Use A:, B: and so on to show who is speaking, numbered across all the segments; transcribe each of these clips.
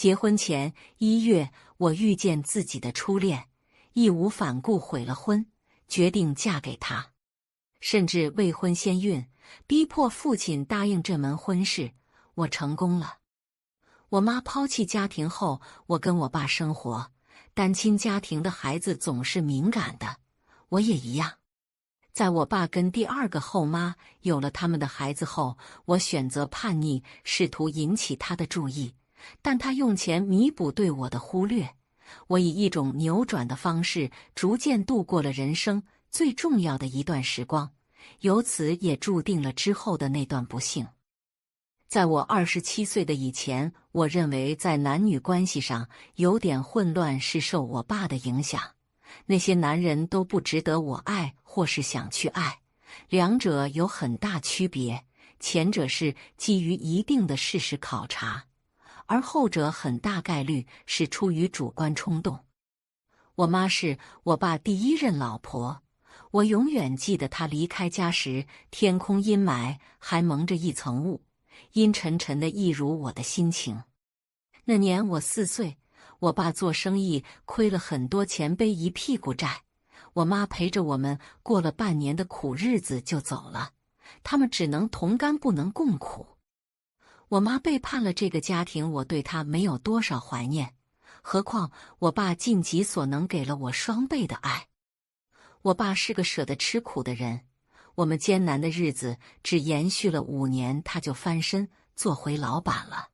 A: 结婚前一月，我遇见自己的初恋，义无反顾毁了婚，决定嫁给他，甚至未婚先孕，逼迫父亲答应这门婚事，我成功了。我妈抛弃家庭后，我跟我爸生活，单亲家庭的孩子总是敏感的，我也一样。在我爸跟第二个后妈有了他们的孩子后，我选择叛逆，试图引起他的注意。但他用钱弥补对我的忽略，我以一种扭转的方式逐渐度过了人生最重要的一段时光，由此也注定了之后的那段不幸。在我二十七岁的以前，我认为在男女关系上有点混乱是受我爸的影响，那些男人都不值得我爱，或是想去爱，两者有很大区别，前者是基于一定的事实考察。而后者很大概率是出于主观冲动。我妈是我爸第一任老婆，我永远记得她离开家时，天空阴霾，还蒙着一层雾，阴沉沉的，一如我的心情。那年我四岁，我爸做生意亏了很多钱，背一屁股债。我妈陪着我们过了半年的苦日子，就走了。他们只能同甘，不能共苦。我妈背叛了这个家庭，我对她没有多少怀念。何况我爸尽己所能给了我双倍的爱。我爸是个舍得吃苦的人，我们艰难的日子只延续了五年，他就翻身做回老板了。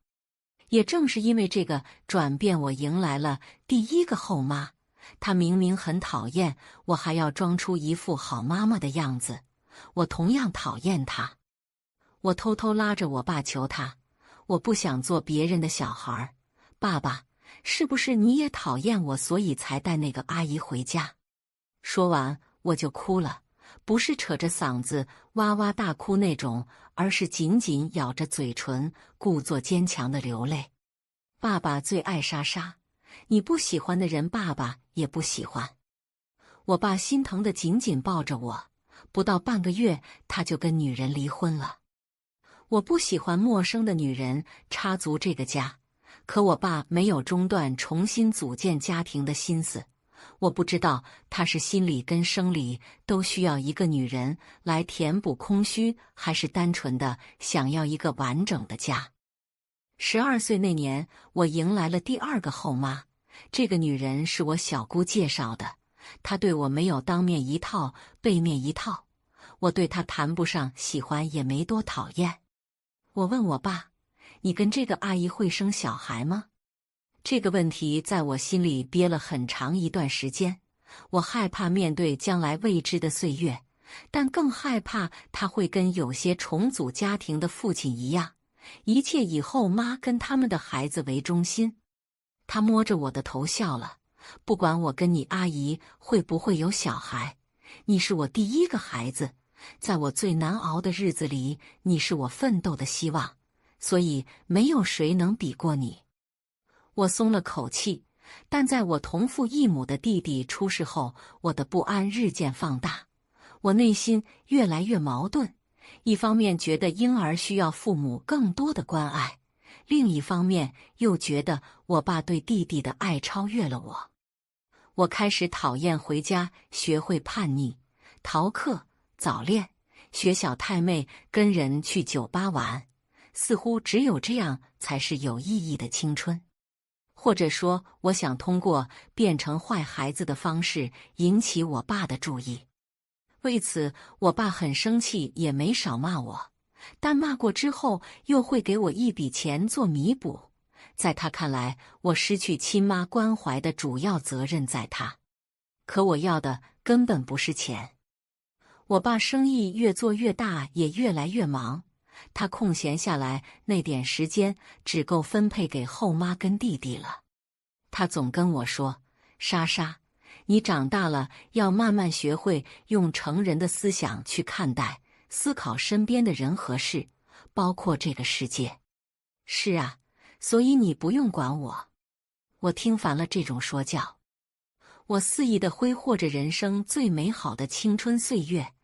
A: 也正是因为这个转变，我迎来了第一个后妈。她明明很讨厌我，还要装出一副好妈妈的样子。我同样讨厌她，我偷偷拉着我爸求他。我不想做别人的小孩，爸爸，是不是你也讨厌我，所以才带那个阿姨回家？说完我就哭了，不是扯着嗓子哇哇大哭那种，而是紧紧咬着嘴唇，故作坚强的流泪。爸爸最爱莎莎，你不喜欢的人，爸爸也不喜欢。我爸心疼的紧紧抱着我，不到半个月，他就跟女人离婚了。我不喜欢陌生的女人插足这个家，可我爸没有中断重新组建家庭的心思。我不知道他是心理跟生理都需要一个女人来填补空虚，还是单纯的想要一个完整的家。十二岁那年，我迎来了第二个后妈。这个女人是我小姑介绍的，她对我没有当面一套背面一套，我对她谈不上喜欢，也没多讨厌。我问我爸：“你跟这个阿姨会生小孩吗？”这个问题在我心里憋了很长一段时间。我害怕面对将来未知的岁月，但更害怕他会跟有些重组家庭的父亲一样，一切以后妈跟他们的孩子为中心。他摸着我的头笑了：“不管我跟你阿姨会不会有小孩，你是我第一个孩子。”在我最难熬的日子里，你是我奋斗的希望，所以没有谁能比过你。我松了口气，但在我同父异母的弟弟出事后，我的不安日渐放大，我内心越来越矛盾。一方面觉得婴儿需要父母更多的关爱，另一方面又觉得我爸对弟弟的爱超越了我。我开始讨厌回家，学会叛逆、逃课。早恋，学小太妹跟人去酒吧玩，似乎只有这样才是有意义的青春。或者说，我想通过变成坏孩子的方式引起我爸的注意。为此，我爸很生气，也没少骂我。但骂过之后，又会给我一笔钱做弥补。在他看来，我失去亲妈关怀的主要责任在他。可我要的根本不是钱。我爸生意越做越大，也越来越忙。他空闲下来那点时间，只够分配给后妈跟弟弟了。他总跟我说：“莎莎，你长大了要慢慢学会用成人的思想去看待、思考身边的人和事，包括这个世界。”是啊，所以你不用管我。我听烦了这种说教，我肆意的挥霍着人生最美好的青春岁月。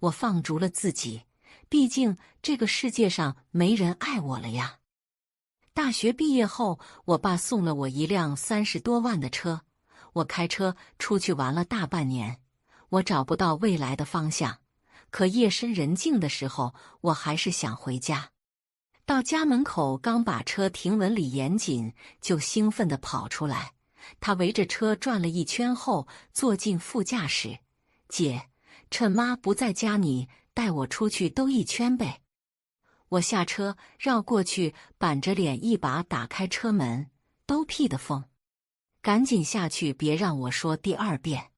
A: 我放逐了自己，毕竟这个世界上没人爱我了呀。大学毕业后，我爸送了我一辆三十多万的车，我开车出去玩了大半年。我找不到未来的方向，可夜深人静的时候，我还是想回家。到家门口，刚把车停稳，李严谨就兴奋的跑出来。他围着车转了一圈后，坐进副驾驶，姐。趁妈不在家，你带我出去兜一圈呗。我下车绕过去，板着脸一把打开车门，兜屁的风，赶紧下去，别让我说第二遍。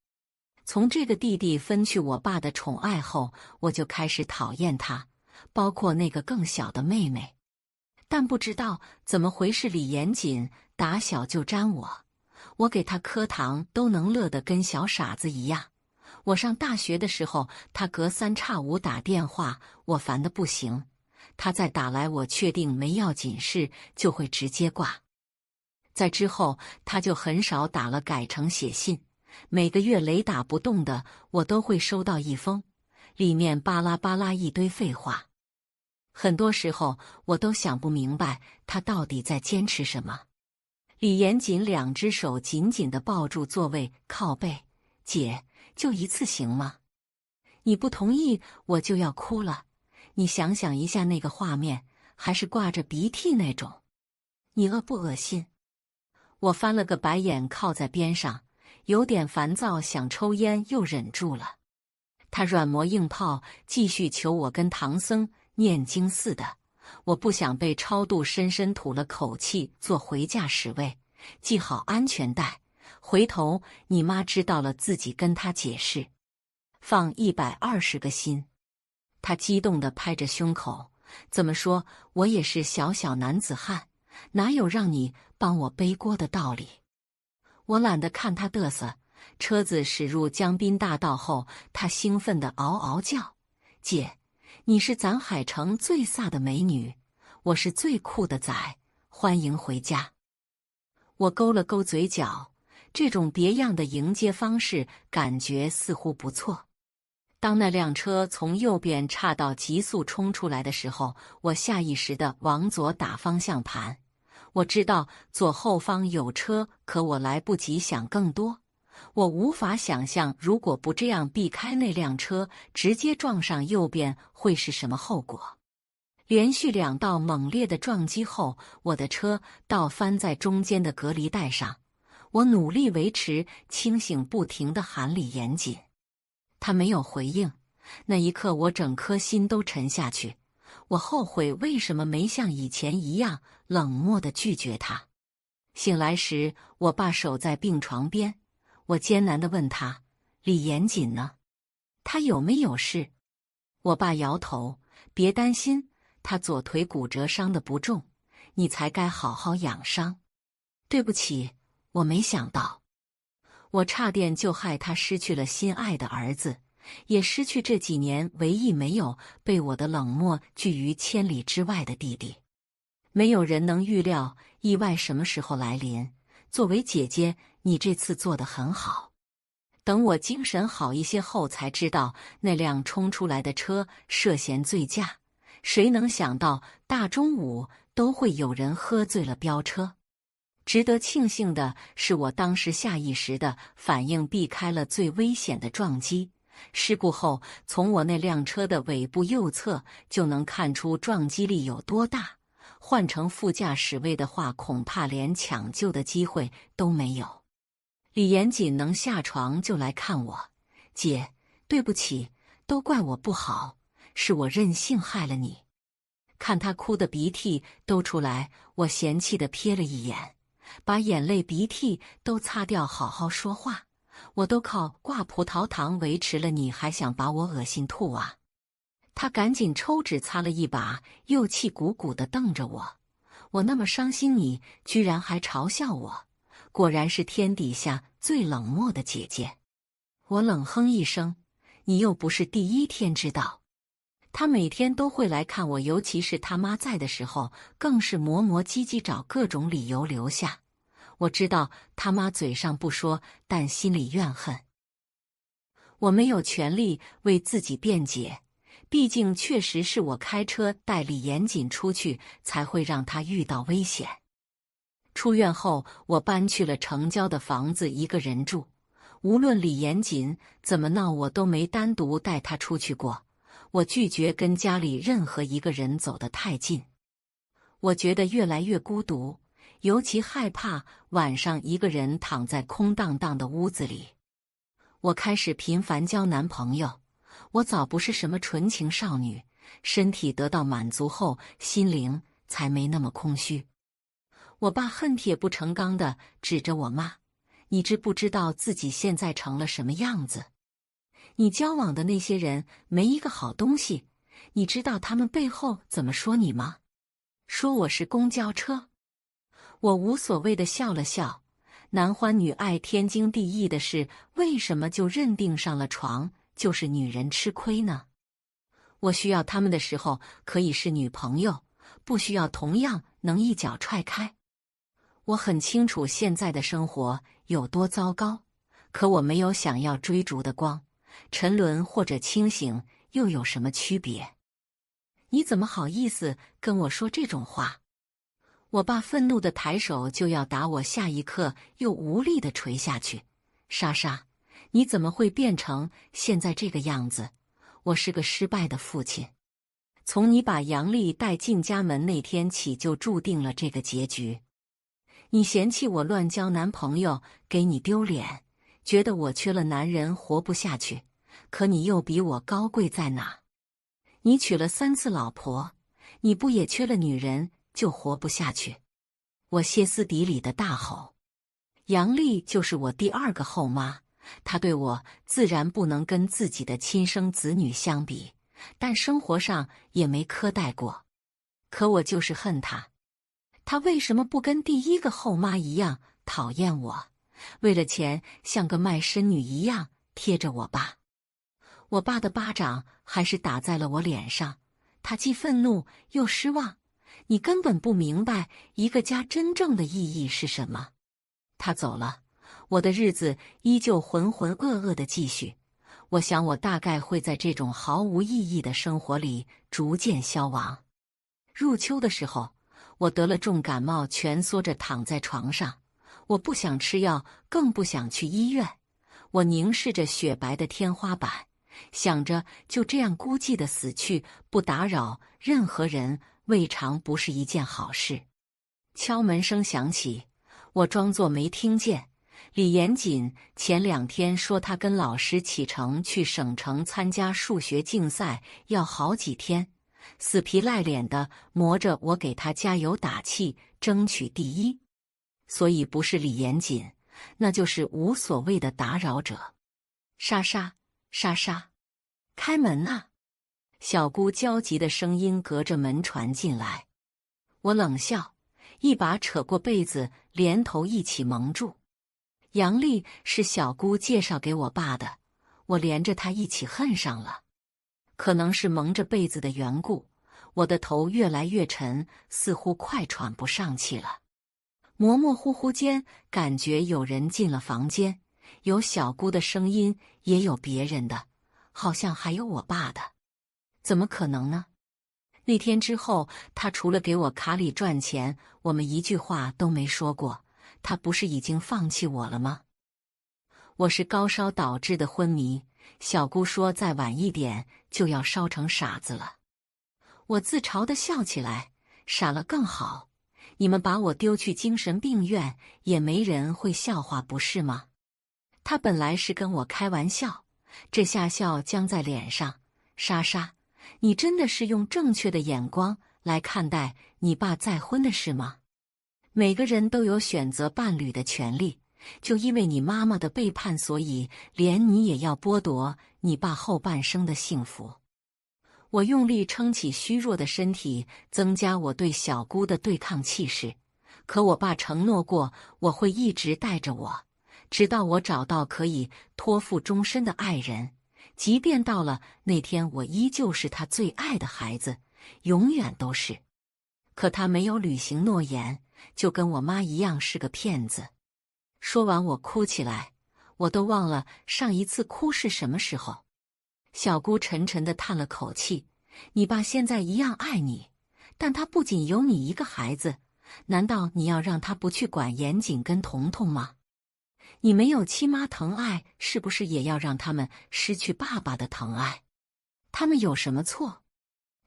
A: 从这个弟弟分去我爸的宠爱后，我就开始讨厌他，包括那个更小的妹妹。但不知道怎么回事，李严锦打小就粘我，我给他磕糖都能乐得跟小傻子一样。我上大学的时候，他隔三差五打电话，我烦的不行。他再打来，我确定没要紧事，就会直接挂。在之后，他就很少打了，改成写信。每个月雷打不动的，我都会收到一封，里面巴拉巴拉一堆废话。很多时候，我都想不明白他到底在坚持什么。李严谨两只手紧紧的抱住座位靠背，姐。就一次行吗？你不同意我就要哭了。你想想一下那个画面，还是挂着鼻涕那种，你恶不恶心？我翻了个白眼，靠在边上，有点烦躁，想抽烟又忍住了。他软磨硬泡，继续求我跟唐僧念经似的。我不想被超度，深深吐了口气，坐回驾驶位，系好安全带。回头你妈知道了，自己跟他解释，放一百二十个心。他激动的拍着胸口：“怎么说我也是小小男子汉，哪有让你帮我背锅的道理？”我懒得看他嘚瑟。车子驶入江滨大道后，他兴奋的嗷嗷叫：“姐，你是咱海城最飒的美女，我是最酷的仔，欢迎回家！”我勾了勾嘴角。这种别样的迎接方式，感觉似乎不错。当那辆车从右边岔道急速冲出来的时候，我下意识的往左打方向盘。我知道左后方有车，可我来不及想更多。我无法想象，如果不这样避开那辆车，直接撞上右边会是什么后果。连续两道猛烈的撞击后，我的车倒翻在中间的隔离带上。我努力维持清醒，不停的喊李严谨，他没有回应。那一刻，我整颗心都沉下去。我后悔为什么没像以前一样冷漠的拒绝他。醒来时，我爸守在病床边，我艰难的问他：“李严谨呢？他有没有事？”我爸摇头：“别担心，他左腿骨折，伤的不重。你才该好好养伤。”对不起。我没想到，我差点就害他失去了心爱的儿子，也失去这几年唯一没有被我的冷漠拒于千里之外的弟弟。没有人能预料意外什么时候来临。作为姐姐，你这次做的很好。等我精神好一些后，才知道那辆冲出来的车涉嫌醉驾。谁能想到大中午都会有人喝醉了飙车？值得庆幸的是，我当时下意识的反应避开了最危险的撞击。事故后，从我那辆车的尾部右侧就能看出撞击力有多大。换成副驾驶位的话，恐怕连抢救的机会都没有。李严谨能下床就来看我，姐，对不起，都怪我不好，是我任性害了你。看他哭的鼻涕都出来，我嫌弃的瞥了一眼。把眼泪鼻涕都擦掉，好好说话。我都靠挂葡萄糖维持了，你还想把我恶心吐啊？他赶紧抽纸擦了一把，又气鼓鼓的瞪着我。我那么伤心，你居然还嘲笑我，果然是天底下最冷漠的姐姐。我冷哼一声，你又不是第一天知道。他每天都会来看我，尤其是他妈在的时候，更是磨磨唧唧找各种理由留下。我知道他妈嘴上不说，但心里怨恨。我没有权利为自己辩解，毕竟确实是我开车带李严谨出去，才会让他遇到危险。出院后，我搬去了城郊的房子，一个人住。无论李严谨怎么闹，我都没单独带他出去过。我拒绝跟家里任何一个人走得太近，我觉得越来越孤独，尤其害怕晚上一个人躺在空荡荡的屋子里。我开始频繁交男朋友，我早不是什么纯情少女，身体得到满足后，心灵才没那么空虚。我爸恨铁不成钢的指着我骂：“你知不知道自己现在成了什么样子？”你交往的那些人没一个好东西，你知道他们背后怎么说你吗？说我是公交车。我无所谓的笑了笑。男欢女爱天经地义的事，为什么就认定上了床就是女人吃亏呢？我需要他们的时候可以是女朋友，不需要同样能一脚踹开。我很清楚现在的生活有多糟糕，可我没有想要追逐的光。沉沦或者清醒又有什么区别？你怎么好意思跟我说这种话？我爸愤怒的抬手就要打我，下一刻又无力的垂下去。莎莎，你怎么会变成现在这个样子？我是个失败的父亲。从你把杨丽带进家门那天起，就注定了这个结局。你嫌弃我乱交男朋友，给你丢脸。觉得我缺了男人活不下去，可你又比我高贵在哪？你娶了三次老婆，你不也缺了女人就活不下去？我歇斯底里的大吼：“杨丽就是我第二个后妈，她对我自然不能跟自己的亲生子女相比，但生活上也没苛待过。可我就是恨她，她为什么不跟第一个后妈一样讨厌我？”为了钱，像个卖身女一样贴着我爸。我爸的巴掌还是打在了我脸上。他既愤怒又失望。你根本不明白一个家真正的意义是什么。他走了，我的日子依旧浑浑噩噩的继续。我想，我大概会在这种毫无意义的生活里逐渐消亡。入秋的时候，我得了重感冒，蜷缩着躺在床上。我不想吃药，更不想去医院。我凝视着雪白的天花板，想着就这样孤寂的死去，不打扰任何人，未尝不是一件好事。敲门声响起，我装作没听见。李延锦前两天说他跟老师启程去省城参加数学竞赛，要好几天，死皮赖脸的磨着我给他加油打气，争取第一。所以不是李严锦，那就是无所谓的打扰者。莎莎，莎莎，开门啊！小姑焦急的声音隔着门传进来。我冷笑，一把扯过被子，连头一起蒙住。杨丽是小姑介绍给我爸的，我连着她一起恨上了。可能是蒙着被子的缘故，我的头越来越沉，似乎快喘不上气了。模模糊糊间，感觉有人进了房间，有小姑的声音，也有别人的，好像还有我爸的。怎么可能呢？那天之后，他除了给我卡里赚钱，我们一句话都没说过。他不是已经放弃我了吗？我是高烧导致的昏迷，小姑说再晚一点就要烧成傻子了。我自嘲的笑起来，傻了更好。你们把我丢去精神病院，也没人会笑话，不是吗？他本来是跟我开玩笑，这下笑僵在脸上。莎莎，你真的是用正确的眼光来看待你爸再婚的事吗？每个人都有选择伴侣的权利，就因为你妈妈的背叛，所以连你也要剥夺你爸后半生的幸福。我用力撑起虚弱的身体，增加我对小姑的对抗气势。可我爸承诺过，我会一直带着我，直到我找到可以托付终身的爱人。即便到了那天，我依旧是他最爱的孩子，永远都是。可他没有履行诺言，就跟我妈一样是个骗子。说完，我哭起来，我都忘了上一次哭是什么时候。小姑沉沉的叹了口气：“你爸现在一样爱你，但他不仅有你一个孩子，难道你要让他不去管严谨跟彤彤吗？你没有亲妈疼爱，是不是也要让他们失去爸爸的疼爱？他们有什么错？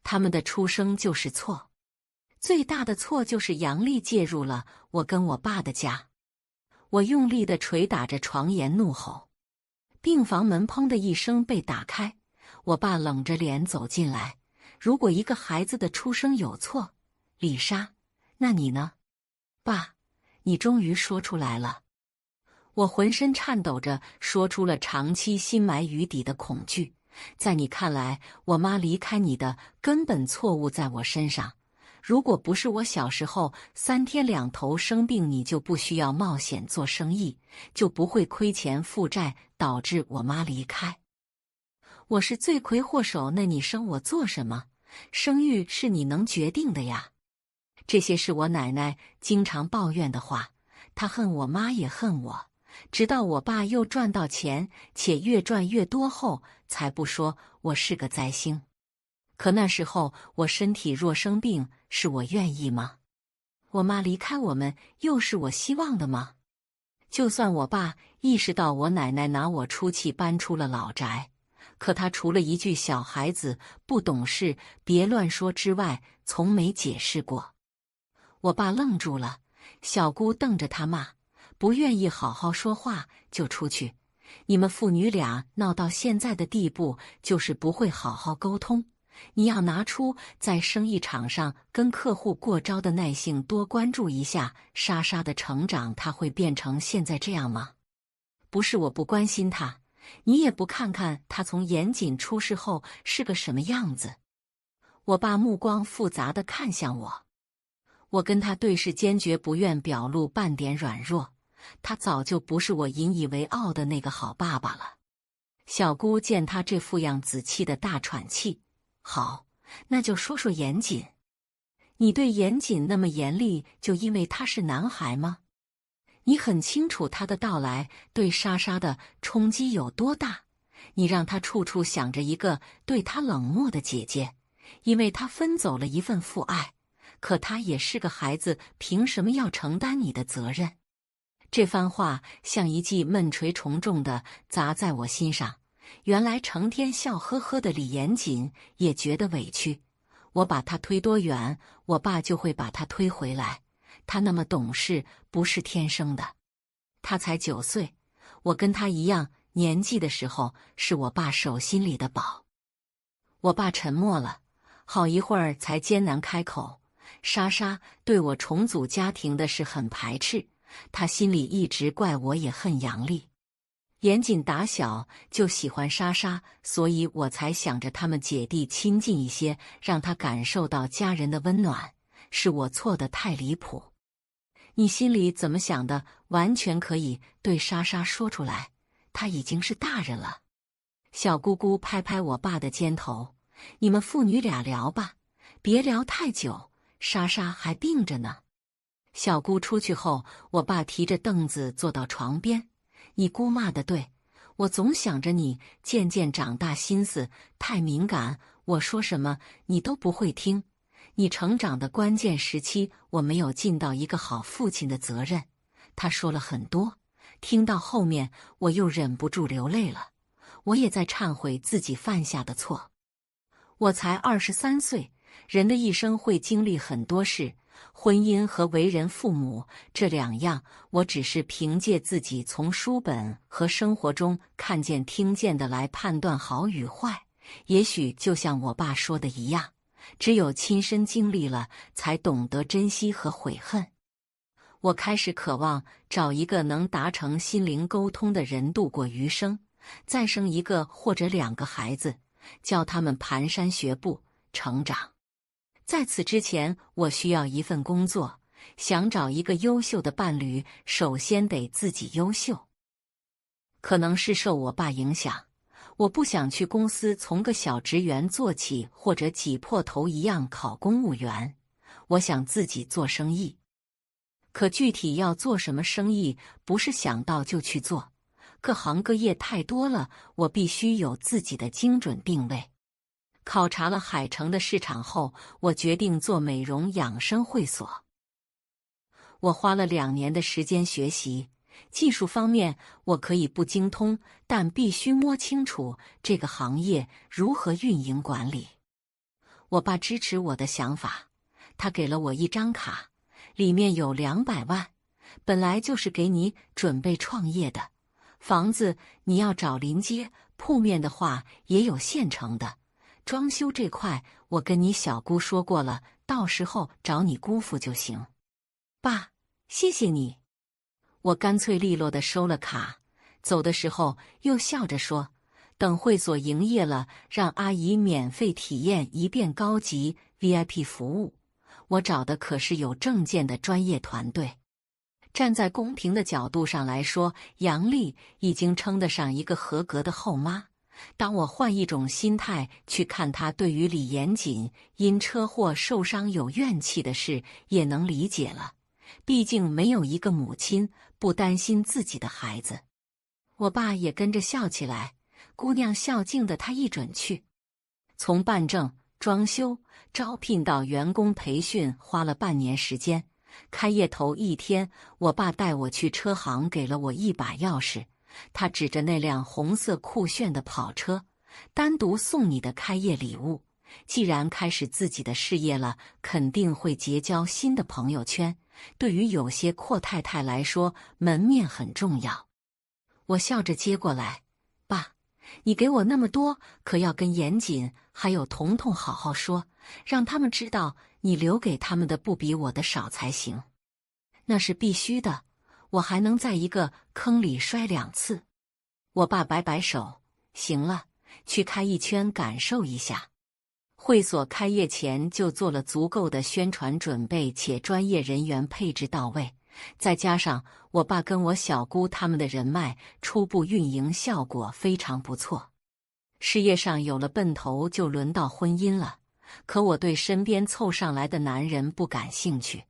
A: 他们的出生就是错，最大的错就是杨丽介入了我跟我爸的家。”我用力的捶打着床沿，怒吼：“病房门砰的一声被打开。”我爸冷着脸走进来。如果一个孩子的出生有错，李莎，那你呢？爸，你终于说出来了。我浑身颤抖着说出了长期心埋于底的恐惧。在你看来，我妈离开你的根本错误在我身上。如果不是我小时候三天两头生病，你就不需要冒险做生意，就不会亏钱负债，导致我妈离开。我是罪魁祸首，那你生我做什么？生育是你能决定的呀。这些是我奶奶经常抱怨的话。她恨我妈，也恨我。直到我爸又赚到钱，且越赚越多后，才不说我是个灾星。可那时候，我身体若生病，是我愿意吗？我妈离开我们，又是我希望的吗？就算我爸意识到我奶奶拿我出气，搬出了老宅。可他除了一句“小孩子不懂事，别乱说”之外，从没解释过。我爸愣住了，小姑瞪着他骂：“不愿意好好说话就出去！你们父女俩闹到现在的地步，就是不会好好沟通。你要拿出在生意场上跟客户过招的耐性，多关注一下莎莎的成长。他会变成现在这样吗？不是我不关心他。”你也不看看他从严谨出事后是个什么样子？我爸目光复杂的看向我，我跟他对视，坚决不愿表露半点软弱。他早就不是我引以为傲的那个好爸爸了。小姑见他这副样子，气得大喘气。好，那就说说严谨。你对严谨那么严厉，就因为他是男孩吗？你很清楚他的到来对莎莎的冲击有多大，你让他处处想着一个对他冷漠的姐姐，因为他分走了一份父爱。可他也是个孩子，凭什么要承担你的责任？这番话像一记闷锤重重的砸在我心上。原来成天笑呵呵的李严谨也觉得委屈。我把他推多远，我爸就会把他推回来。他那么懂事，不是天生的。他才九岁，我跟他一样年纪的时候，是我爸手心里的宝。我爸沉默了好一会儿，才艰难开口：“莎莎对我重组家庭的事很排斥，他心里一直怪我，也恨杨丽。严谨打小就喜欢莎莎，所以我才想着他们姐弟亲近一些，让他感受到家人的温暖。是我错的太离谱。”你心里怎么想的，完全可以对莎莎说出来。她已经是大人了。小姑姑拍拍我爸的肩头：“你们父女俩聊吧，别聊太久，莎莎还病着呢。”小姑出去后，我爸提着凳子坐到床边：“你姑骂的对，我总想着你渐渐长大，心思太敏感，我说什么你都不会听。”你成长的关键时期，我没有尽到一个好父亲的责任。他说了很多，听到后面我又忍不住流泪了。我也在忏悔自己犯下的错。我才二十三岁，人的一生会经历很多事，婚姻和为人父母这两样，我只是凭借自己从书本和生活中看见、听见的来判断好与坏。也许就像我爸说的一样。只有亲身经历了，才懂得珍惜和悔恨。我开始渴望找一个能达成心灵沟通的人度过余生，再生一个或者两个孩子，教他们蹒跚学步、成长。在此之前，我需要一份工作，想找一个优秀的伴侣，首先得自己优秀。可能是受我爸影响。我不想去公司从个小职员做起，或者挤破头一样考公务员。我想自己做生意，可具体要做什么生意，不是想到就去做。各行各业太多了，我必须有自己的精准定位。考察了海城的市场后，我决定做美容养生会所。我花了两年的时间学习。技术方面我可以不精通，但必须摸清楚这个行业如何运营管理。我爸支持我的想法，他给了我一张卡，里面有两百万，本来就是给你准备创业的。房子你要找临街铺面的话，也有现成的。装修这块我跟你小姑说过了，到时候找你姑父就行。爸，谢谢你。我干脆利落的收了卡，走的时候又笑着说：“等会所营业了，让阿姨免费体验一遍高级 VIP 服务。”我找的可是有证件的专业团队。站在公平的角度上来说，杨丽已经称得上一个合格的后妈。当我换一种心态去看她，对于李严锦因车祸受伤有怨气的事，也能理解了。毕竟没有一个母亲。不担心自己的孩子，我爸也跟着笑起来。姑娘孝敬的，他一准去。从办证、装修、招聘到员工培训，花了半年时间。开业头一天，我爸带我去车行，给了我一把钥匙。他指着那辆红色酷炫的跑车，单独送你的开业礼物。既然开始自己的事业了，肯定会结交新的朋友圈。对于有些阔太太来说，门面很重要。我笑着接过来，爸，你给我那么多，可要跟严谨还有彤彤好好说，让他们知道你留给他们的不比我的少才行。那是必须的，我还能在一个坑里摔两次。我爸摆摆手，行了，去开一圈，感受一下。会所开业前就做了足够的宣传准备，且专业人员配置到位，再加上我爸跟我小姑他们的人脉，初步运营效果非常不错。事业上有了奔头，就轮到婚姻了。可我对身边凑上来的男人不感兴趣。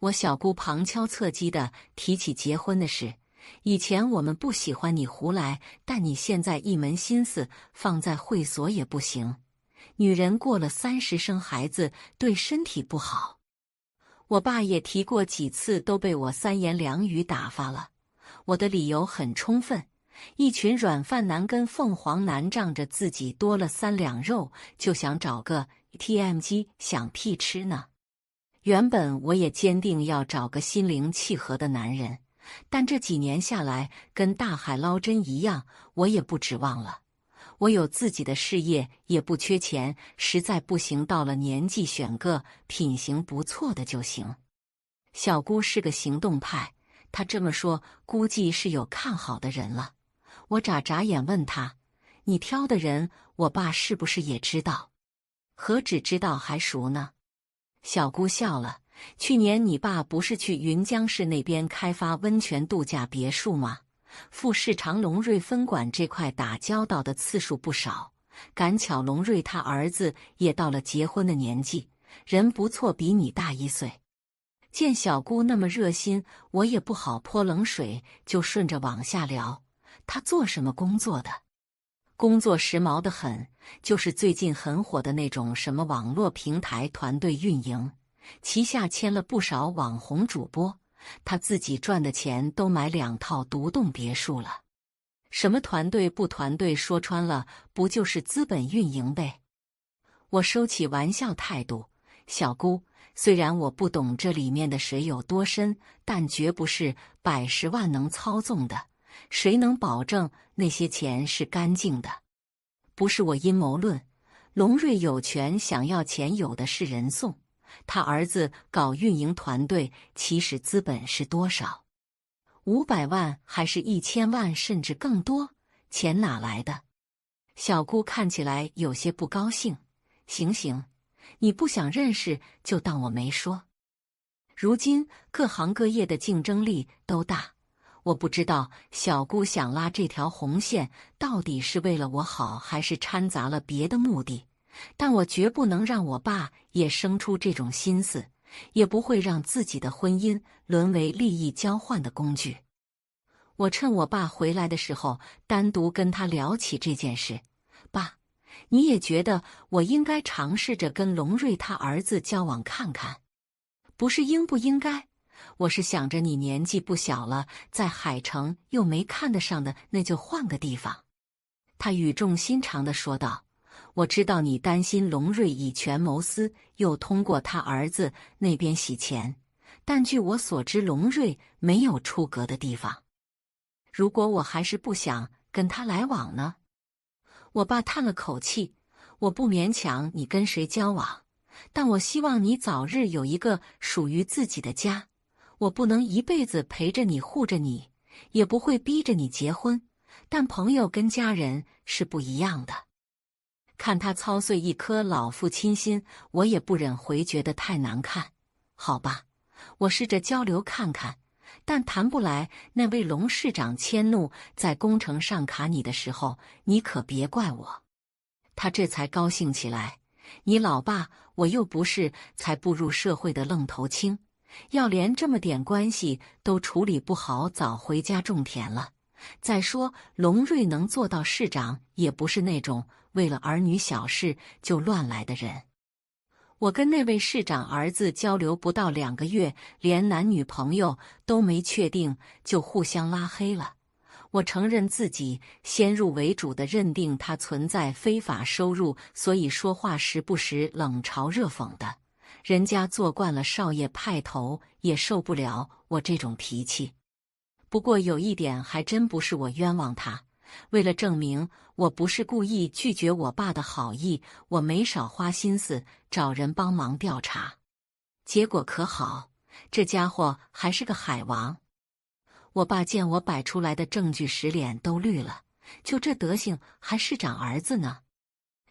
A: 我小姑旁敲侧击的提起结婚的事，以前我们不喜欢你胡来，但你现在一门心思放在会所也不行。女人过了三十生孩子对身体不好，我爸也提过几次，都被我三言两语打发了。我的理由很充分，一群软饭男跟凤凰男仗着自己多了三两肉，就想找个 t m 机想屁吃呢。原本我也坚定要找个心灵契合的男人，但这几年下来跟大海捞针一样，我也不指望了。我有自己的事业，也不缺钱，实在不行，到了年纪选个品行不错的就行。小姑是个行动派，她这么说，估计是有看好的人了。我眨眨眼，问她：“你挑的人，我爸是不是也知道？何止知道，还熟呢？”小姑笑了：“去年你爸不是去云江市那边开发温泉度假别墅吗？”富士长龙瑞分管这块打交道的次数不少，赶巧龙瑞他儿子也到了结婚的年纪，人不错，比你大一岁。见小姑那么热心，我也不好泼冷水，就顺着往下聊。他做什么工作的？工作时髦的很，就是最近很火的那种什么网络平台团队运营，旗下签了不少网红主播。他自己赚的钱都买两套独栋别墅了，什么团队不团队，说穿了不就是资本运营呗？我收起玩笑态度，小姑，虽然我不懂这里面的水有多深，但绝不是百十万能操纵的。谁能保证那些钱是干净的？不是我阴谋论，龙瑞有权想要钱，有的是人送。他儿子搞运营团队，起始资本是多少？五百万还是一千万，甚至更多？钱哪来的？小姑看起来有些不高兴。行行，你不想认识，就当我没说。如今各行各业的竞争力都大，我不知道小姑想拉这条红线，到底是为了我好，还是掺杂了别的目的？但我绝不能让我爸也生出这种心思，也不会让自己的婚姻沦为利益交换的工具。我趁我爸回来的时候，单独跟他聊起这件事：“爸，你也觉得我应该尝试着跟龙瑞他儿子交往看看？不是应不应该？我是想着你年纪不小了，在海城又没看得上的，那就换个地方。”他语重心长的说道。我知道你担心龙瑞以权谋私，又通过他儿子那边洗钱，但据我所知，龙瑞没有出格的地方。如果我还是不想跟他来往呢？我爸叹了口气：“我不勉强你跟谁交往，但我希望你早日有一个属于自己的家。我不能一辈子陪着你、护着你，也不会逼着你结婚。但朋友跟家人是不一样的。”看他操碎一颗老父亲心，我也不忍回绝得太难看。好吧，我试着交流看看，但谈不来。那位龙市长迁怒在工程上卡你的时候，你可别怪我。他这才高兴起来。你老爸，我又不是才步入社会的愣头青，要连这么点关系都处理不好，早回家种田了。再说，龙瑞能做到市长，也不是那种。为了儿女小事就乱来的人，我跟那位市长儿子交流不到两个月，连男女朋友都没确定就互相拉黑了。我承认自己先入为主的认定他存在非法收入，所以说话时不时冷嘲热讽的。人家做惯了少爷派头，也受不了我这种脾气。不过有一点，还真不是我冤枉他。为了证明我不是故意拒绝我爸的好意，我没少花心思找人帮忙调查。结果可好，这家伙还是个海王。我爸见我摆出来的证据时，脸都绿了。就这德行，还是长儿子呢？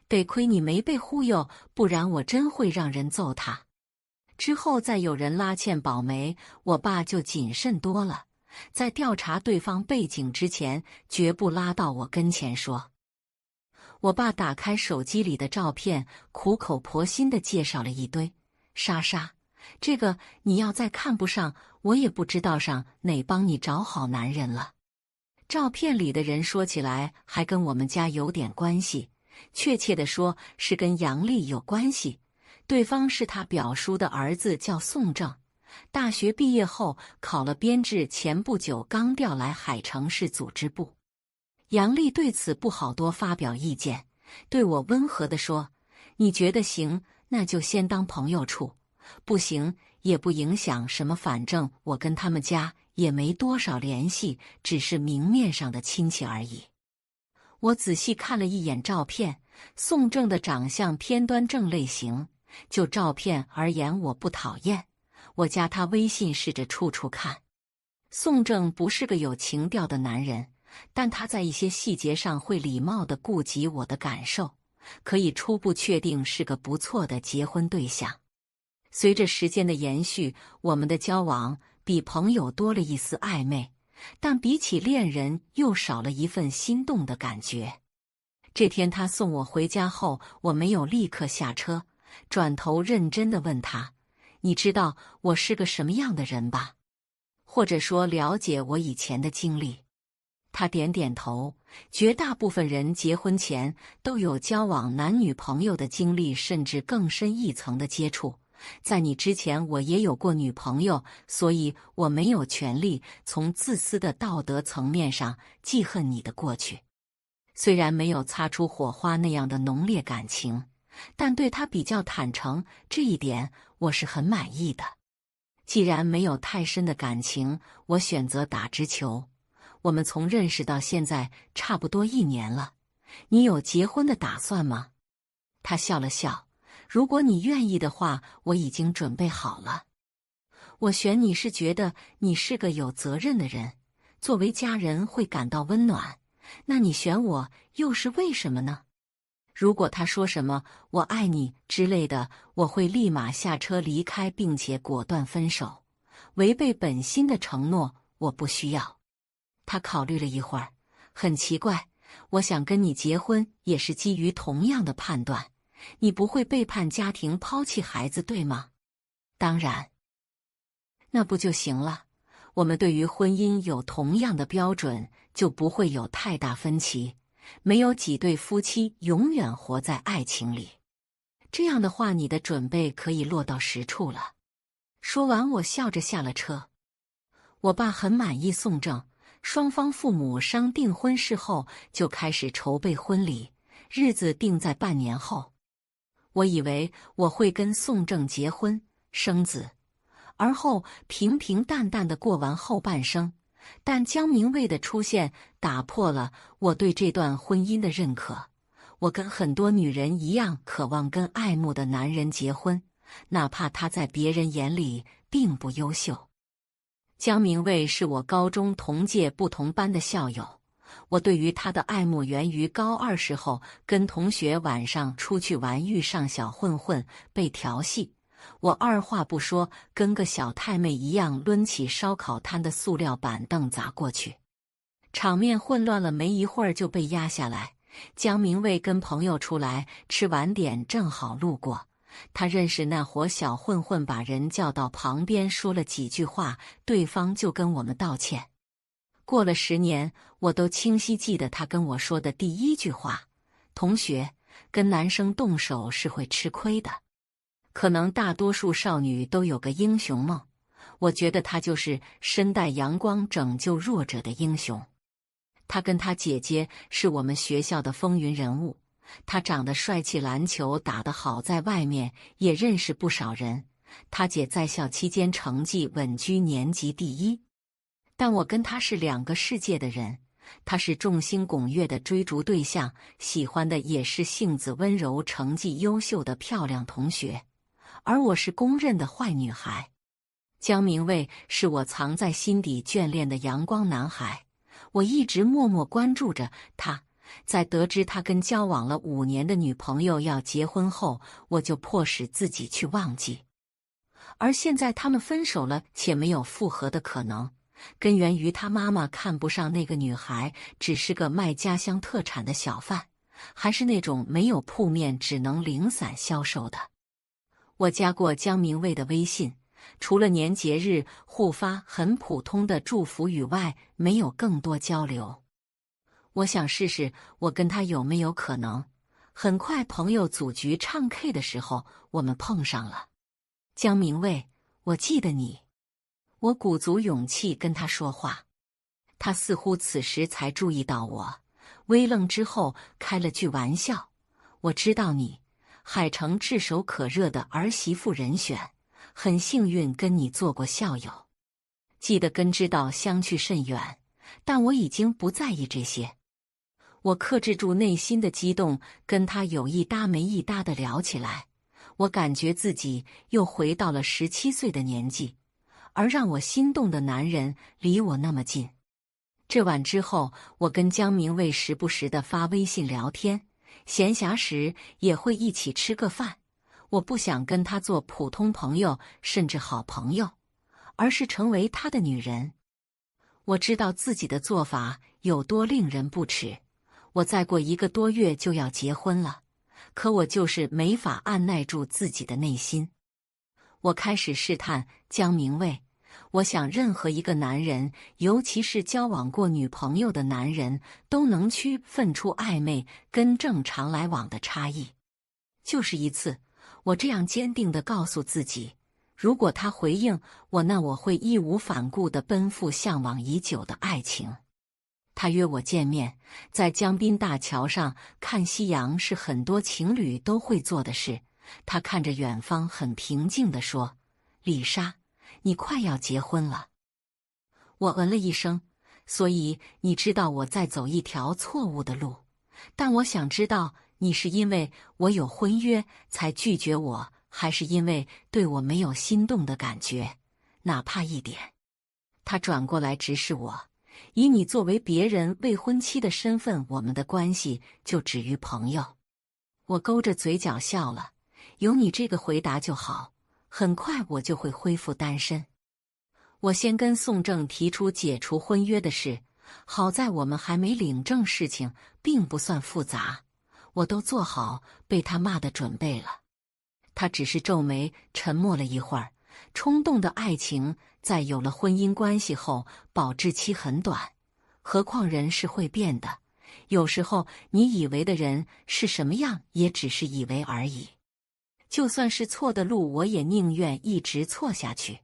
A: 得亏你没被忽悠，不然我真会让人揍他。之后再有人拉欠保媒，我爸就谨慎多了。在调查对方背景之前，绝不拉到我跟前说。我爸打开手机里的照片，苦口婆心的介绍了一堆。莎莎，这个你要再看不上，我也不知道上哪帮你找好男人了。照片里的人说起来还跟我们家有点关系，确切的说是跟杨丽有关系。对方是他表叔的儿子，叫宋正。大学毕业后考了编制，前不久刚调来海城市组织部。杨丽对此不好多发表意见，对我温和地说：“你觉得行，那就先当朋友处；不行，也不影响什么。反正我跟他们家也没多少联系，只是明面上的亲戚而已。”我仔细看了一眼照片，宋正的长相偏端正类型，就照片而言，我不讨厌。我加他微信，试着处处看。宋正不是个有情调的男人，但他在一些细节上会礼貌的顾及我的感受，可以初步确定是个不错的结婚对象。随着时间的延续，我们的交往比朋友多了一丝暧昧，但比起恋人又少了一份心动的感觉。这天，他送我回家后，我没有立刻下车，转头认真的问他。你知道我是个什么样的人吧，或者说了解我以前的经历。他点点头。绝大部分人结婚前都有交往男女朋友的经历，甚至更深一层的接触。在你之前，我也有过女朋友，所以我没有权利从自私的道德层面上记恨你的过去。虽然没有擦出火花那样的浓烈感情，但对他比较坦诚这一点。我是很满意的，既然没有太深的感情，我选择打直球。我们从认识到现在差不多一年了，你有结婚的打算吗？他笑了笑，如果你愿意的话，我已经准备好了。我选你是觉得你是个有责任的人，作为家人会感到温暖。那你选我又是为什么呢？如果他说什么“我爱你”之类的，我会立马下车离开，并且果断分手。违背本心的承诺，我不需要。他考虑了一会儿，很奇怪。我想跟你结婚，也是基于同样的判断。你不会背叛家庭、抛弃孩子，对吗？当然。那不就行了？我们对于婚姻有同样的标准，就不会有太大分歧。没有几对夫妻永远活在爱情里。这样的话，你的准备可以落到实处了。说完，我笑着下了车。我爸很满意宋正，双方父母商定婚事后，就开始筹备婚礼，日子定在半年后。我以为我会跟宋正结婚生子，而后平平淡淡的过完后半生。但江明卫的出现打破了我对这段婚姻的认可。我跟很多女人一样，渴望跟爱慕的男人结婚，哪怕他在别人眼里并不优秀。江明卫是我高中同届不同班的校友，我对于他的爱慕源于高二时候跟同学晚上出去玩，遇上小混混被调戏。我二话不说，跟个小太妹一样，抡起烧烤摊的塑料板凳砸过去，场面混乱了，没一会儿就被压下来。江明卫跟朋友出来吃晚点，正好路过，他认识那伙小混混，把人叫到旁边说了几句话，对方就跟我们道歉。过了十年，我都清晰记得他跟我说的第一句话：“同学，跟男生动手是会吃亏的。”可能大多数少女都有个英雄梦，我觉得他就是身带阳光、拯救弱者的英雄。他跟他姐姐是我们学校的风云人物。他长得帅气，篮球打得好，在外面也认识不少人。他姐在校期间成绩稳居年级第一，但我跟他是两个世界的人。他是众星拱月的追逐对象，喜欢的也是性子温柔、成绩优秀的漂亮同学。而我是公认的坏女孩，江明卫是我藏在心底眷恋的阳光男孩，我一直默默关注着他。在得知他跟交往了五年的女朋友要结婚后，我就迫使自己去忘记。而现在他们分手了，且没有复合的可能，根源于他妈妈看不上那个女孩，只是个卖家乡特产的小贩，还是那种没有铺面，只能零散销售的。我加过江明卫的微信，除了年节日互发很普通的祝福语外，没有更多交流。我想试试我跟他有没有可能。很快，朋友组局唱 K 的时候，我们碰上了江明卫。我记得你，我鼓足勇气跟他说话，他似乎此时才注意到我，微愣之后开了句玩笑：“我知道你。”海城炙手可热的儿媳妇人选，很幸运跟你做过校友，记得跟知道相去甚远，但我已经不在意这些。我克制住内心的激动，跟他有一搭没一搭的聊起来。我感觉自己又回到了十七岁的年纪，而让我心动的男人离我那么近。这晚之后，我跟江明卫时不时的发微信聊天。闲暇时也会一起吃个饭，我不想跟他做普通朋友，甚至好朋友，而是成为他的女人。我知道自己的做法有多令人不齿。我再过一个多月就要结婚了，可我就是没法按耐住自己的内心。我开始试探江明卫。我想，任何一个男人，尤其是交往过女朋友的男人，都能区分出暧昧跟正常来往的差异。就是一次，我这样坚定地告诉自己：，如果他回应我，那我会义无反顾地奔赴向往已久的爱情。他约我见面，在江滨大桥上看夕阳，是很多情侣都会做的事。他看着远方，很平静地说：“李莎。”你快要结婚了，我嗯了一声。所以你知道我在走一条错误的路，但我想知道你是因为我有婚约才拒绝我，还是因为对我没有心动的感觉，哪怕一点。他转过来直视我，以你作为别人未婚妻的身份，我们的关系就止于朋友。我勾着嘴角笑了，有你这个回答就好。很快我就会恢复单身。我先跟宋正提出解除婚约的事，好在我们还没领证，事情并不算复杂。我都做好被他骂的准备了。他只是皱眉，沉默了一会儿。冲动的爱情在有了婚姻关系后，保质期很短。何况人是会变的，有时候你以为的人是什么样，也只是以为而已。就算是错的路，我也宁愿一直错下去。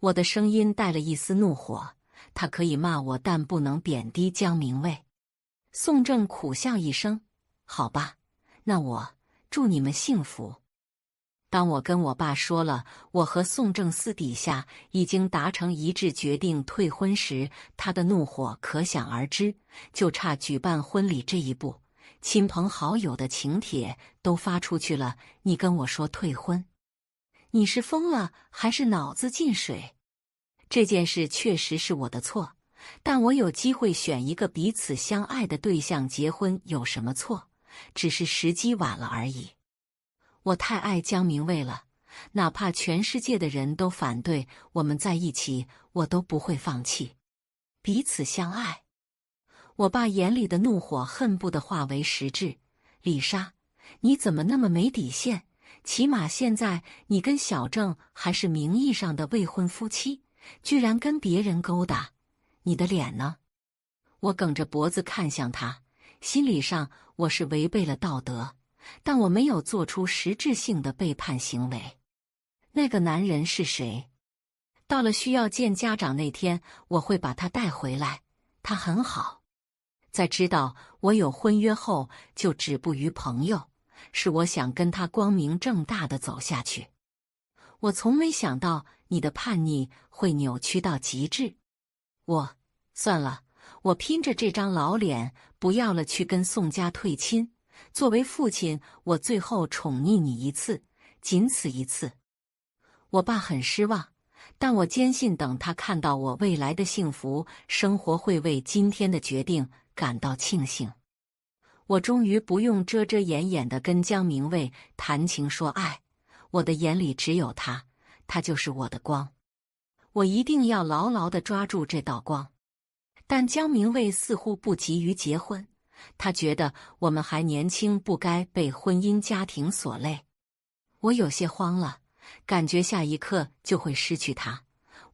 A: 我的声音带了一丝怒火。他可以骂我，但不能贬低江明卫。宋正苦笑一声：“好吧，那我祝你们幸福。”当我跟我爸说了我和宋正私底下已经达成一致，决定退婚时，他的怒火可想而知，就差举办婚礼这一步。亲朋好友的请帖都发出去了，你跟我说退婚，你是疯了还是脑子进水？这件事确实是我的错，但我有机会选一个彼此相爱的对象结婚，有什么错？只是时机晚了而已。我太爱江明卫了，哪怕全世界的人都反对我们在一起，我都不会放弃。彼此相爱。我爸眼里的怒火恨不得化为实质。李莎，你怎么那么没底线？起码现在你跟小郑还是名义上的未婚夫妻，居然跟别人勾搭，你的脸呢？我梗着脖子看向他。心理上我是违背了道德，但我没有做出实质性的背叛行为。那个男人是谁？到了需要见家长那天，我会把他带回来。他很好。在知道我有婚约后，就止步于朋友。是我想跟他光明正大的走下去。我从没想到你的叛逆会扭曲到极致。我算了，我拼着这张老脸不要了，去跟宋家退亲。作为父亲，我最后宠溺你一次，仅此一次。我爸很失望，但我坚信，等他看到我未来的幸福生活，会为今天的决定。感到庆幸，我终于不用遮遮掩掩的跟江明卫谈情说爱，我的眼里只有他，他就是我的光，我一定要牢牢的抓住这道光。但江明卫似乎不急于结婚，他觉得我们还年轻，不该被婚姻家庭所累。我有些慌了，感觉下一刻就会失去他。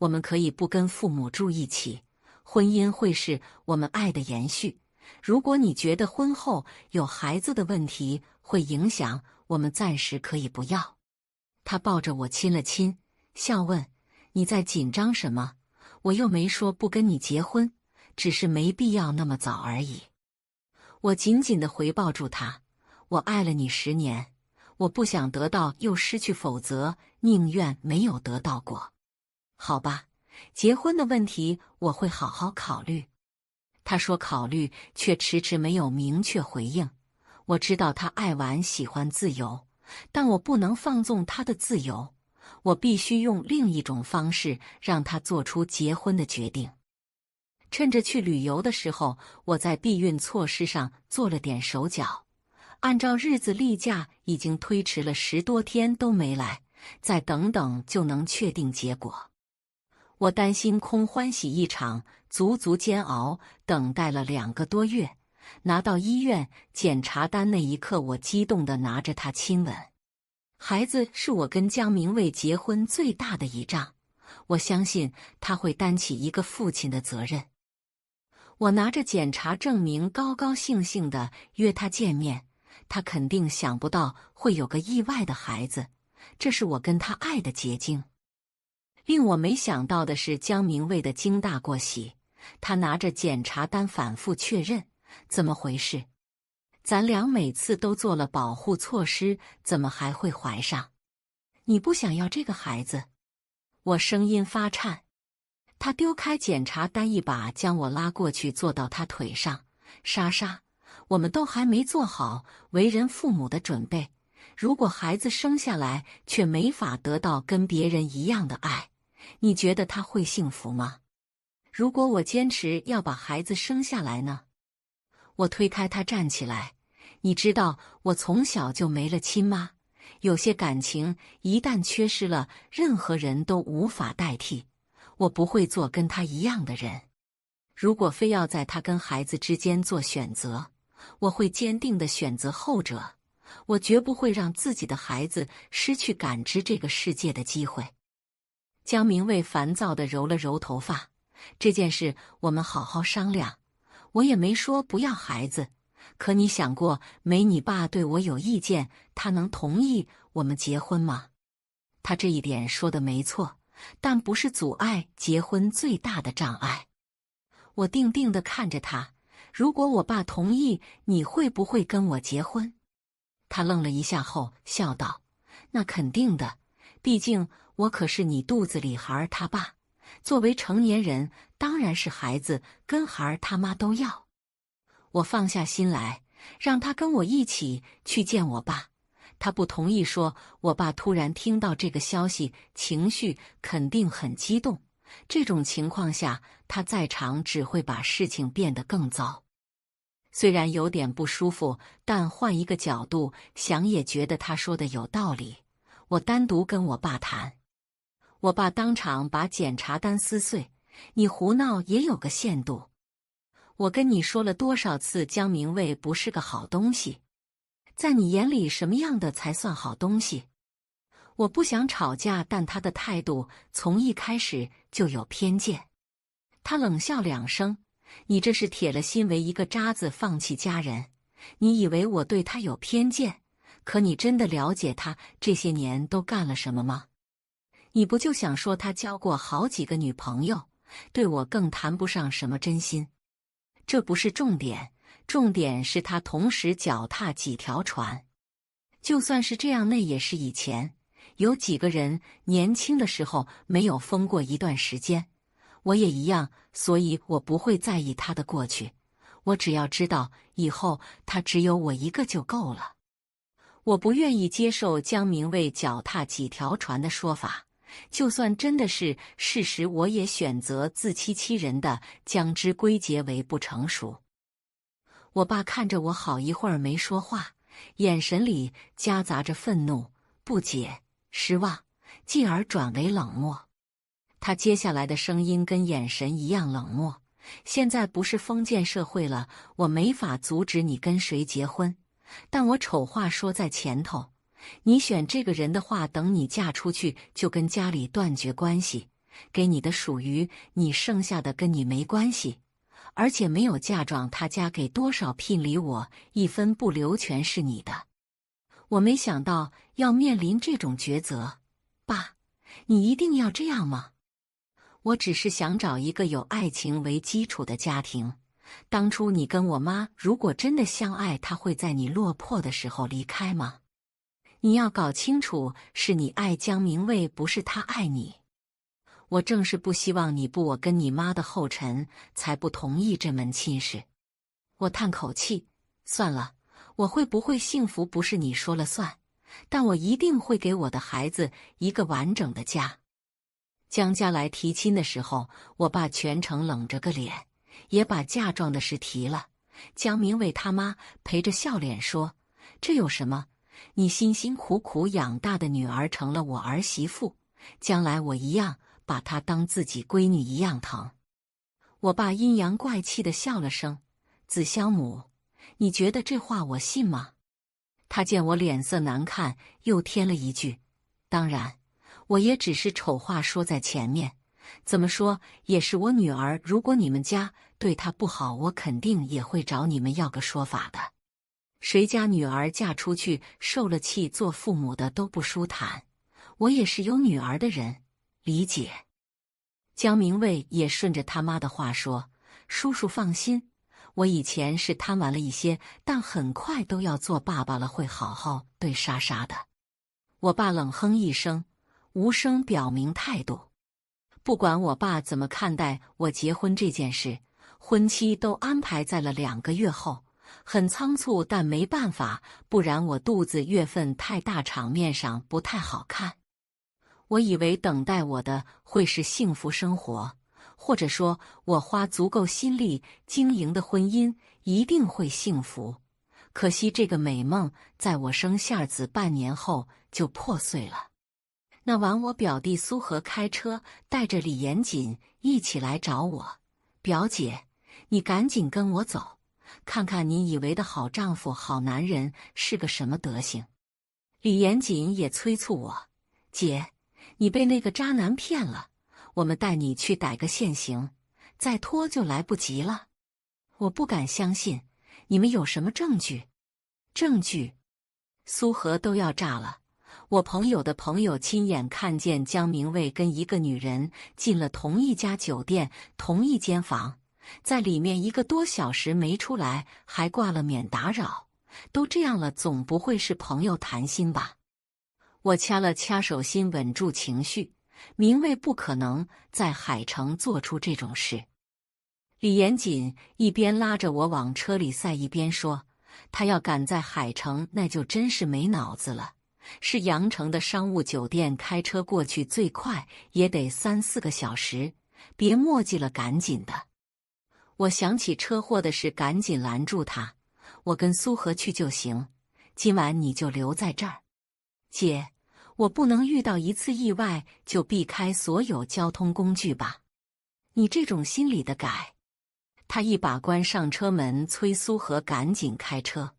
A: 我们可以不跟父母住一起。婚姻会是我们爱的延续。如果你觉得婚后有孩子的问题会影响我们，暂时可以不要。他抱着我亲了亲，笑问：“你在紧张什么？我又没说不跟你结婚，只是没必要那么早而已。”我紧紧的回抱住他：“我爱了你十年，我不想得到又失去，否则宁愿没有得到过。好吧。”结婚的问题我会好好考虑，他说考虑，却迟迟没有明确回应。我知道他爱玩，喜欢自由，但我不能放纵他的自由，我必须用另一种方式让他做出结婚的决定。趁着去旅游的时候，我在避孕措施上做了点手脚。按照日子，例假已经推迟了十多天都没来，再等等就能确定结果。我担心空欢喜一场，足足煎熬等待了两个多月，拿到医院检查单那一刻，我激动地拿着它亲吻。孩子是我跟江明卫结婚最大的倚仗，我相信他会担起一个父亲的责任。我拿着检查证明，高高兴兴地约他见面，他肯定想不到会有个意外的孩子，这是我跟他爱的结晶。令我没想到的是，江明卫的惊大过喜。他拿着检查单反复确认：“怎么回事？咱俩每次都做了保护措施，怎么还会怀上？”你不想要这个孩子？我声音发颤。他丢开检查单，一把将我拉过去，坐到他腿上。莎莎，我们都还没做好为人父母的准备。如果孩子生下来却没法得到跟别人一样的爱。你觉得他会幸福吗？如果我坚持要把孩子生下来呢？我推开他站起来。你知道，我从小就没了亲妈，有些感情一旦缺失了，任何人都无法代替。我不会做跟他一样的人。如果非要在他跟孩子之间做选择，我会坚定的选择后者。我绝不会让自己的孩子失去感知这个世界的机会。江明卫烦躁的揉了揉头发，这件事我们好好商量。我也没说不要孩子，可你想过没？你爸对我有意见，他能同意我们结婚吗？他这一点说的没错，但不是阻碍结婚最大的障碍。我定定的看着他，如果我爸同意，你会不会跟我结婚？他愣了一下后笑道：“那肯定的，毕竟。”我可是你肚子里孩儿他爸，作为成年人，当然是孩子跟孩儿他妈都要。我放下心来，让他跟我一起去见我爸。他不同意，说我爸突然听到这个消息，情绪肯定很激动。这种情况下，他在场只会把事情变得更糟。虽然有点不舒服，但换一个角度想，也觉得他说的有道理。我单独跟我爸谈。我爸当场把检查单撕碎。你胡闹也有个限度。我跟你说了多少次，江明卫不是个好东西。在你眼里，什么样的才算好东西？我不想吵架，但他的态度从一开始就有偏见。他冷笑两声：“你这是铁了心为一个渣子放弃家人。你以为我对他有偏见？可你真的了解他这些年都干了什么吗？”你不就想说他交过好几个女朋友，对我更谈不上什么真心？这不是重点，重点是他同时脚踏几条船。就算是这样，那也是以前有几个人年轻的时候没有疯过一段时间，我也一样。所以我不会在意他的过去，我只要知道以后他只有我一个就够了。我不愿意接受江明卫脚踏几条船的说法。就算真的是事实，我也选择自欺欺人的将之归结为不成熟。我爸看着我好一会儿没说话，眼神里夹杂着愤怒、不解、失望，继而转为冷漠。他接下来的声音跟眼神一样冷漠。现在不是封建社会了，我没法阻止你跟谁结婚，但我丑话说在前头。你选这个人的话，等你嫁出去就跟家里断绝关系，给你的属于你，剩下的跟你没关系。而且没有嫁妆，他家给多少聘礼，我一分不留，全是你的。我没想到要面临这种抉择，爸，你一定要这样吗？我只是想找一个有爱情为基础的家庭。当初你跟我妈如果真的相爱，她会在你落魄的时候离开吗？你要搞清楚，是你爱江明卫，不是他爱你。我正是不希望你步我跟你妈的后尘，才不同意这门亲事。我叹口气，算了，我会不会幸福不是你说了算，但我一定会给我的孩子一个完整的家。江家来提亲的时候，我爸全程冷着个脸，也把嫁妆的事提了。江明卫他妈陪着笑脸说：“这有什么？”你辛辛苦苦养大的女儿成了我儿媳妇，将来我一样把她当自己闺女一样疼。我爸阴阳怪气的笑了声：“子香母，你觉得这话我信吗？”他见我脸色难看，又添了一句：“当然，我也只是丑话说在前面，怎么说也是我女儿。如果你们家对她不好，我肯定也会找你们要个说法的。”谁家女儿嫁出去受了气，做父母的都不舒坦。我也是有女儿的人，理解。江明卫也顺着他妈的话说：“叔叔放心，我以前是贪玩了一些，但很快都要做爸爸了，会好好对莎莎的。”我爸冷哼一声，无声表明态度。不管我爸怎么看待我结婚这件事，婚期都安排在了两个月后。很仓促，但没办法，不然我肚子月份太大，场面上不太好看。我以为等待我的会是幸福生活，或者说，我花足够心力经营的婚姻一定会幸福。可惜这个美梦在我生夏子半年后就破碎了。那晚，我表弟苏和开车带着李延锦一起来找我，表姐，你赶紧跟我走。看看你以为的好丈夫、好男人是个什么德行？李延锦也催促我：“姐，你被那个渣男骗了，我们带你去逮个现行，再拖就来不及了。”我不敢相信，你们有什么证据？证据？苏荷都要炸了！我朋友的朋友亲眼看见江明卫跟一个女人进了同一家酒店、同一间房。在里面一个多小时没出来，还挂了免打扰。都这样了，总不会是朋友谈心吧？我掐了掐手心，稳住情绪。明卫不可能在海城做出这种事。李延锦一边拉着我往车里塞，一边说：“他要赶在海城，那就真是没脑子了。是阳城的商务酒店，开车过去最快也得三四个小时。别墨迹了，赶紧的。”我想起车祸的事，赶紧拦住他。我跟苏荷去就行，今晚你就留在这儿。姐，我不能遇到一次意外就避开所有交通工具吧？你这种心理的改。他一把关上车门，催苏荷赶紧开车。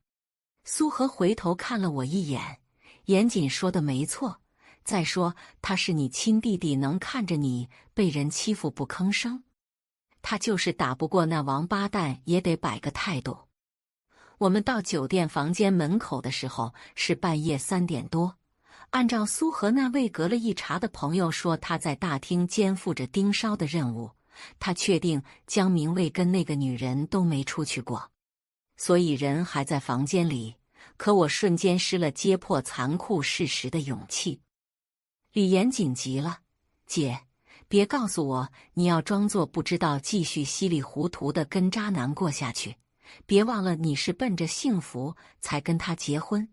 A: 苏荷回头看了我一眼，严谨说的没错。再说他是你亲弟弟，能看着你被人欺负不吭声？他就是打不过那王八蛋，也得摆个态度。我们到酒店房间门口的时候是半夜三点多。按照苏荷那位隔了一茬的朋友说，他在大厅肩负着盯梢的任务。他确定江明卫跟那个女人都没出去过，所以人还在房间里。可我瞬间失了揭破残酷事实的勇气。李岩紧急了，姐。别告诉我你要装作不知道，继续稀里糊涂的跟渣男过下去。别忘了你是奔着幸福才跟他结婚，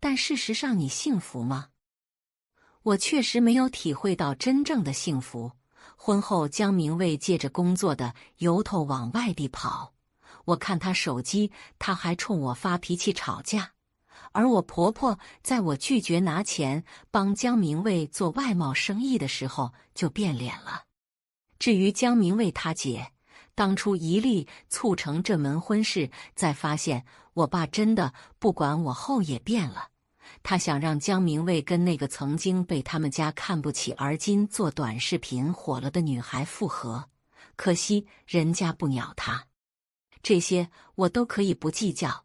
A: 但事实上你幸福吗？我确实没有体会到真正的幸福。婚后，江明卫借着工作的由头往外地跑，我看他手机，他还冲我发脾气吵架。而我婆婆在我拒绝拿钱帮江明卫做外贸生意的时候就变脸了。至于江明卫他姐，当初一力促成这门婚事，在发现我爸真的不管我后也变了。他想让江明卫跟那个曾经被他们家看不起，而今做短视频火了的女孩复合，可惜人家不鸟他。这些我都可以不计较。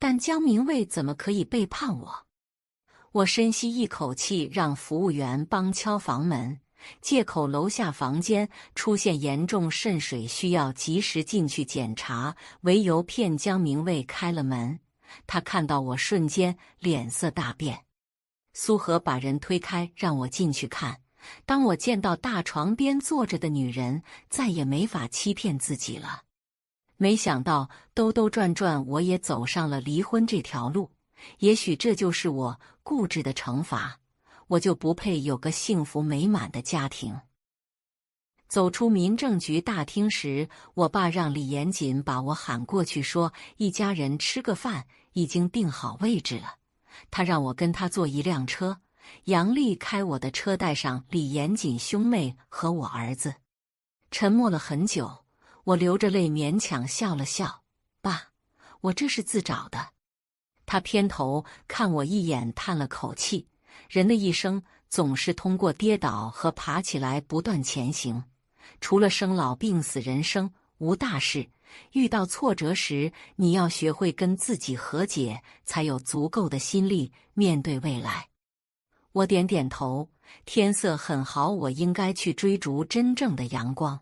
A: 但江明卫怎么可以背叛我？我深吸一口气，让服务员帮敲房门，借口楼下房间出现严重渗水，需要及时进去检查为由骗江明卫开了门。他看到我，瞬间脸色大变。苏荷把人推开，让我进去看。当我见到大床边坐着的女人，再也没法欺骗自己了。没想到兜兜转转，我也走上了离婚这条路。也许这就是我固执的惩罚，我就不配有个幸福美满的家庭。走出民政局大厅时，我爸让李严谨把我喊过去，说一家人吃个饭，已经定好位置了。他让我跟他坐一辆车，杨丽开我的车，带上李严谨兄妹和我儿子。沉默了很久。我流着泪勉强笑了笑，爸，我这是自找的。他偏头看我一眼，叹了口气。人的一生总是通过跌倒和爬起来不断前行，除了生老病死，人生无大事。遇到挫折时，你要学会跟自己和解，才有足够的心力面对未来。我点点头。天色很好，我应该去追逐真正的阳光。